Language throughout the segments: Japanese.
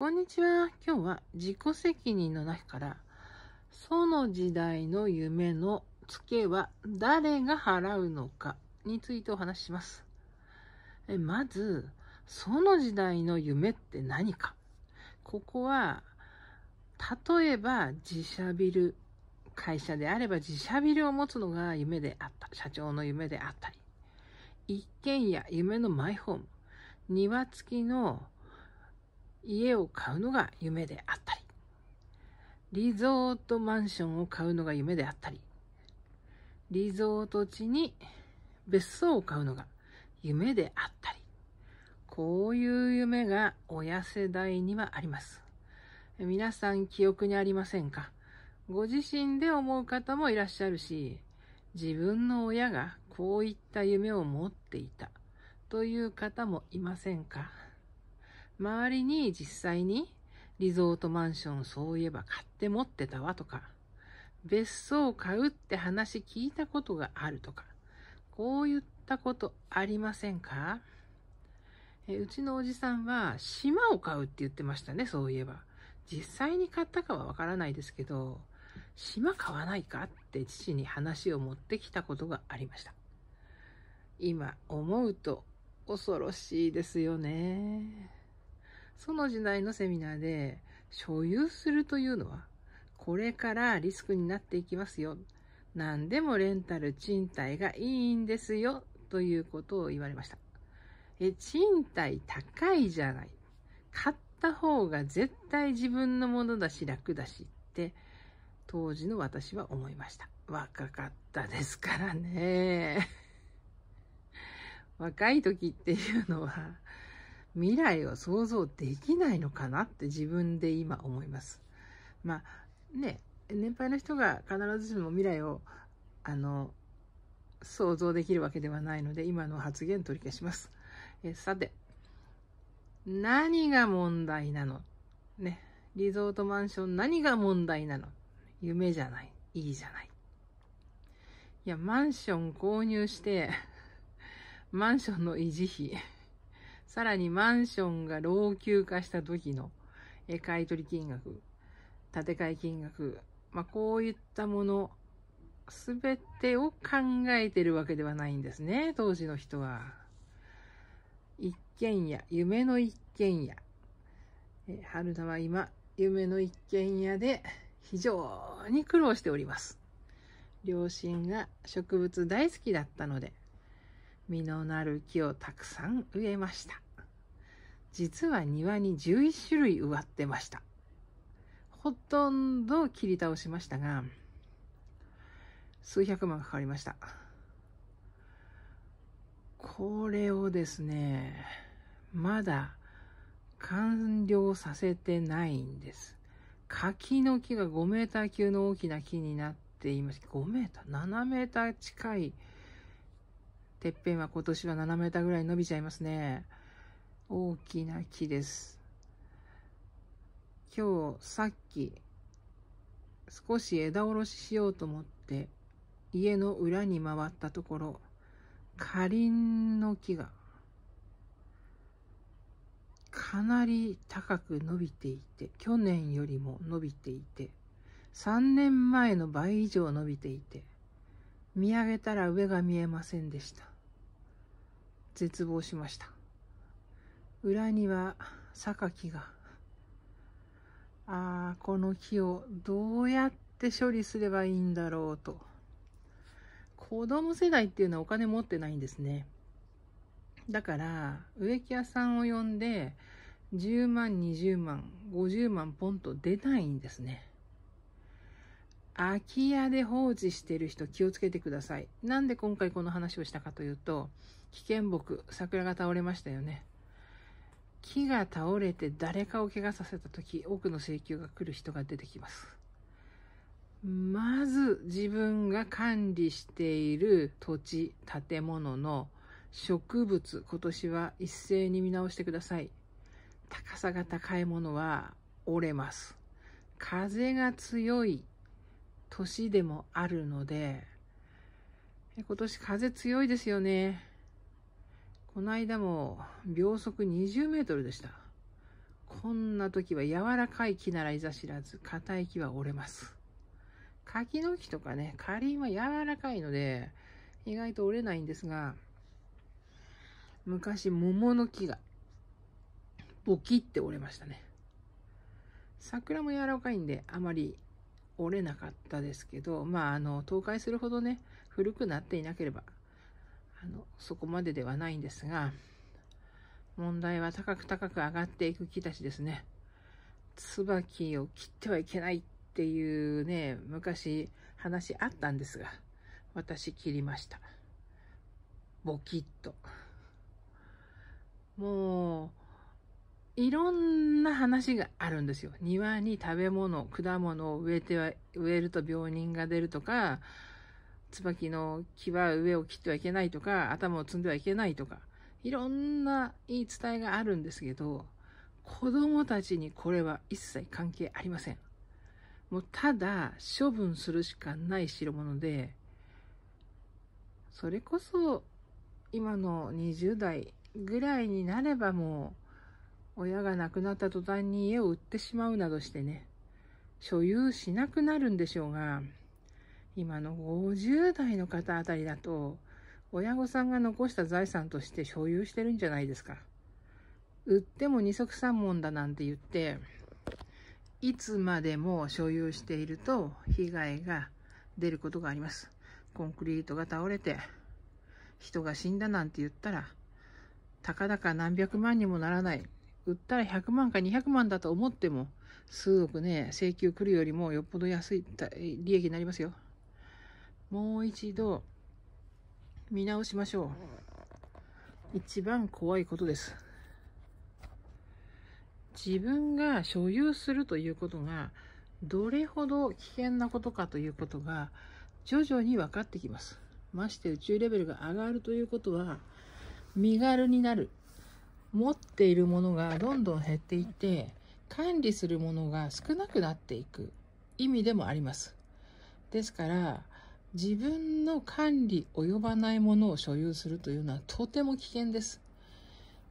こんにちは。今日は自己責任の中から、その時代の夢のツケは誰が払うのかについてお話しします。えまず、その時代の夢って何か。ここは、例えば自社ビル、会社であれば自社ビルを持つのが夢であった。社長の夢であったり。一軒家、夢のマイホーム。庭付きの家を買うのが夢であったり、リゾートマンションを買うのが夢であったり、リゾート地に別荘を買うのが夢であったり、こういう夢が親世代にはあります。皆さん記憶にありませんかご自身で思う方もいらっしゃるし、自分の親がこういった夢を持っていたという方もいませんか周りに実際にリゾートマンションそういえば買って持ってたわとか、別荘買うって話聞いたことがあるとか、こういったことありませんかえうちのおじさんは島を買うって言ってましたね、そういえば。実際に買ったかはわからないですけど、島買わないかって父に話を持ってきたことがありました。今思うと恐ろしいですよね。その時代のセミナーで、所有するというのは、これからリスクになっていきますよ。何でもレンタル賃貸がいいんですよ。ということを言われました。え、賃貸高いじゃない。買った方が絶対自分のものだし楽だしって、当時の私は思いました。若かったですからね。若い時っていうのは、未来を想像できないのかなって自分で今思います。まあね、年配の人が必ずしも未来をあの想像できるわけではないので今の発言取り消します。えさて、何が問題なのね、リゾートマンション何が問題なの夢じゃない。いいじゃない。いや、マンション購入してマンションの維持費さらにマンションが老朽化した時の買取金額、建て替え金額、まあ、こういったもの、すべてを考えてるわけではないんですね、当時の人は。一軒家、夢の一軒家。え春菜は今、夢の一軒家で非常に苦労しております。両親が植物大好きだったので、実のなる木をたくさん植えました。実は庭に11種類植わってました。ほとんど切り倒しましたが、数百万かかりました。これをですね、まだ完了させてないんです。柿の木が5メーター級の大きな木になっています。5メーター ?7 メーター近いてっぺんは今年は7メーターぐらい伸びちゃいますね。大きな木です。今日さっき少し枝下ろししようと思って家の裏に回ったところ、かりんの木がかなり高く伸びていて、去年よりも伸びていて、3年前の倍以上伸びていて、見上げたら上が見えませんでした。絶望しました。裏には榊が、ああ、この木をどうやって処理すればいいんだろうと。子供世代っていうのはお金持ってないんですね。だから、植木屋さんを呼んで、10万、20万、50万ポンと出ないんですね。空き家で放置してる人気をつけてください。なんで今回この話をしたかというと、危険木、桜が倒れましたよね。木が倒れて誰かを怪我させた時、多くの請求が来る人が出てきます。まず自分が管理している土地、建物の植物、今年は一斉に見直してください。高さが高いものは折れます。風が強い年でもあるので、今年風強いですよね。この間も秒速20メートルでした。こんな時は柔らかい木ならいざ知らず、硬い木は折れます。柿の木とかね、かりんは柔らかいので、意外と折れないんですが、昔桃の木が、ボキって折れましたね。桜も柔らかいんで、あまり折れなかったですけど、まあ、あの、倒壊するほどね、古くなっていなければ、あの、そこまでではないんですが、問題は高く高く上がっていく木たちですね。椿を切ってはいけないっていうね、昔話あったんですが、私切りました。ボキッと。もう、いろんな話があるんですよ。庭に食べ物、果物を植えては、植えると病人が出るとか、椿の木は上を切ってはいけないとか、頭を摘んではいけないとか、いろんな言い伝えがあるんですけど、子供たちにこれは一切関係ありません。もうただ処分するしかない代物で、それこそ今の20代ぐらいになればもう、親が亡くなった途端に家を売ってしまうなどしてね、所有しなくなるんでしょうが、今の50代の方あたりだと、親御さんが残した財産として所有してるんじゃないですか。売っても二足三文だなんて言って、いつまでも所有していると被害が出ることがあります。コンクリートが倒れて、人が死んだなんて言ったら、たかだか何百万にもならない売ったら100万か200万だと思っても、数億ね、請求来るよりもよっぽど安い利益になりますよ。もう一度、見直しましょう。一番怖いことです。自分が所有するということが、どれほど危険なことかということが、徐々に分かってきます。まして宇宙レベルが上がるということは、身軽になる。持っているものがどんどん減っていって管理するものが少なくなっていく意味でもあります。ですから自分の管理及ばないものを所有するというのはとても危険です。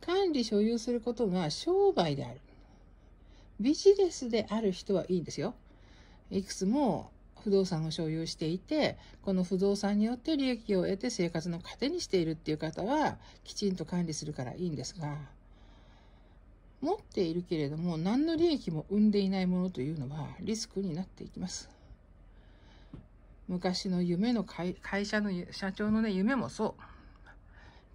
管理所有することが商売である。ビジネスである人はいいんですよ。いくつも不動産を所有していて、この不動産によって利益を得て生活の糧にしているっていう方は、きちんと管理するからいいんですが、持っているけれども、何の利益も生んでいないものというのは、リスクになっていきます。昔の夢の会社の社長のね、夢もそう。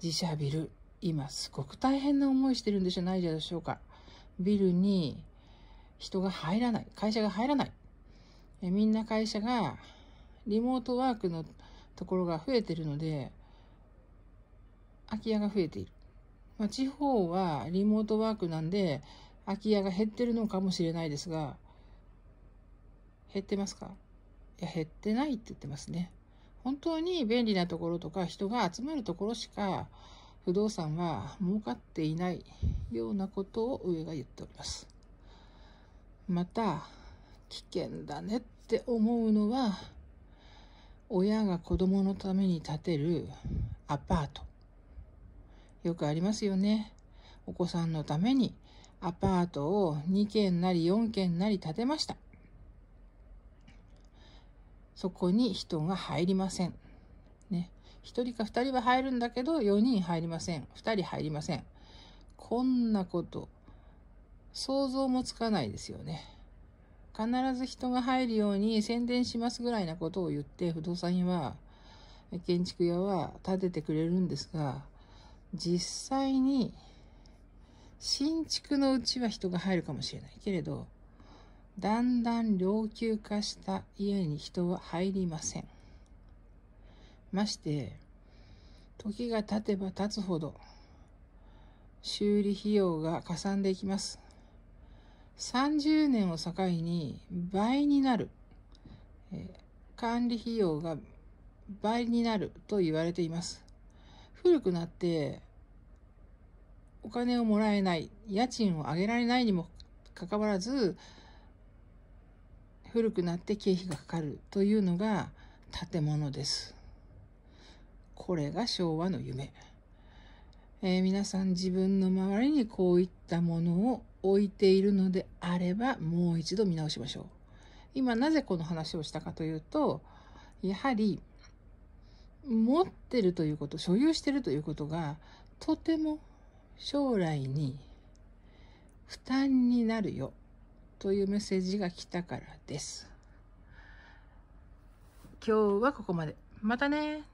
自社ビル、今すごく大変な思いしてるんでじゃないでしょうか。ビルに人が入らない、会社が入らない。えみんな会社がリモートワークのところが増えてるので、空き家が増えている。まあ、地方はリモートワークなんで、空き家が減ってるのかもしれないですが、減ってますかいや、減ってないって言ってますね。本当に便利なところとか人が集まるところしか不動産は儲かっていないようなことを上が言っております。また、危険だねって思うのは親が子供のために建てるアパートよくありますよねお子さんのためにアパートを2軒なり4軒なり建てましたそこに人が入りませんね1人か2人は入るんだけど4人入りません2人入りませんこんなこと想像もつかないですよね必ず人が入るように宣伝しますぐらいなことを言って、不動産屋は、建築屋は建ててくれるんですが、実際に、新築のうちは人が入るかもしれないけれど、だんだん老朽化した家に人は入りません。まして、時が経てば経つほど、修理費用がかさんでいきます。30年を境に倍になる、え管理費用が倍になると言われています。古くなってお金をもらえない、家賃を上げられないにもかかわらず、古くなって経費がかかるというのが建物です。これが昭和の夢。えー、皆さん自分の周りにこういったものを置いているのであれば、もう一度見直しましょう。今なぜこの話をしたかというと、やはり、持ってるということ、所有してるということが、とても将来に負担になるよというメッセージが来たからです。今日はここまで。またね